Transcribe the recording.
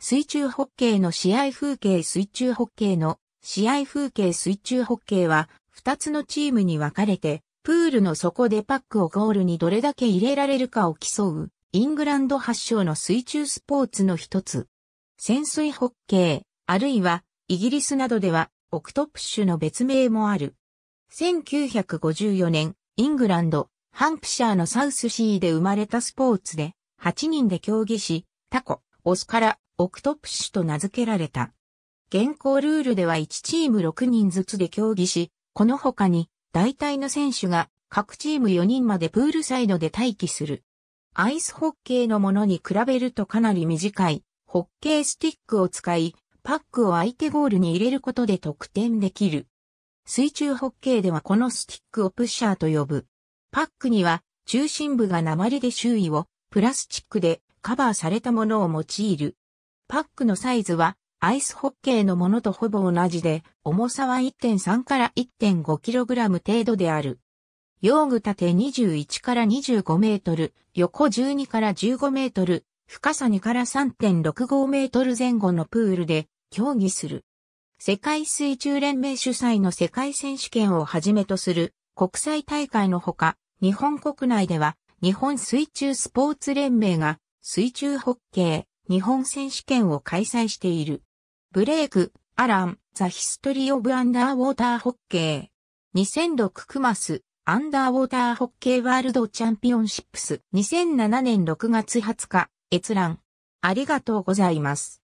水中ホッケーの試合風景水中ホッケーの試合風景水中ホッケーは2つのチームに分かれてプールの底でパックをゴールにどれだけ入れられるかを競うイングランド発祥の水中スポーツの一つ。潜水ホッケー、あるいはイギリスなどではオクトプッシュの別名もある。1954年、イングランド、ハンプシャーのサウスシーで生まれたスポーツで8人で競技し、タコ、オスから、オクトプシュと名付けられた。現行ルールでは1チーム6人ずつで競技し、この他に、大体の選手が、各チーム4人までプールサイドで待機する。アイスホッケーのものに比べるとかなり短い、ホッケースティックを使い、パックを相手ゴールに入れることで得点できる。水中ホッケーではこのスティックをプッシャーと呼ぶ。パックには中心部が鉛で周囲をプラスチックでカバーされたものを用いる。パックのサイズはアイスホッケーのものとほぼ同じで、重さは1.3から 1.5kg 程度である。用具縦21から25メートル、横12から15メートル、深さ2から3.65メートル前後のプールで競技する。世界水中連盟主催の世界選手権をはじめとする国際大会のほか、日本国内では日本水中スポーツ連盟が水中ホッケー日本選手権を開催している。ブレイク、アラン、ザ・ヒストリー・オブ・アンダーウォーター・ホッケー。2006クマス、アンダーウォーター・ホッケー・ワールド・チャンピオンシップス。2007年6月20日、閲覧。ありがとうございます。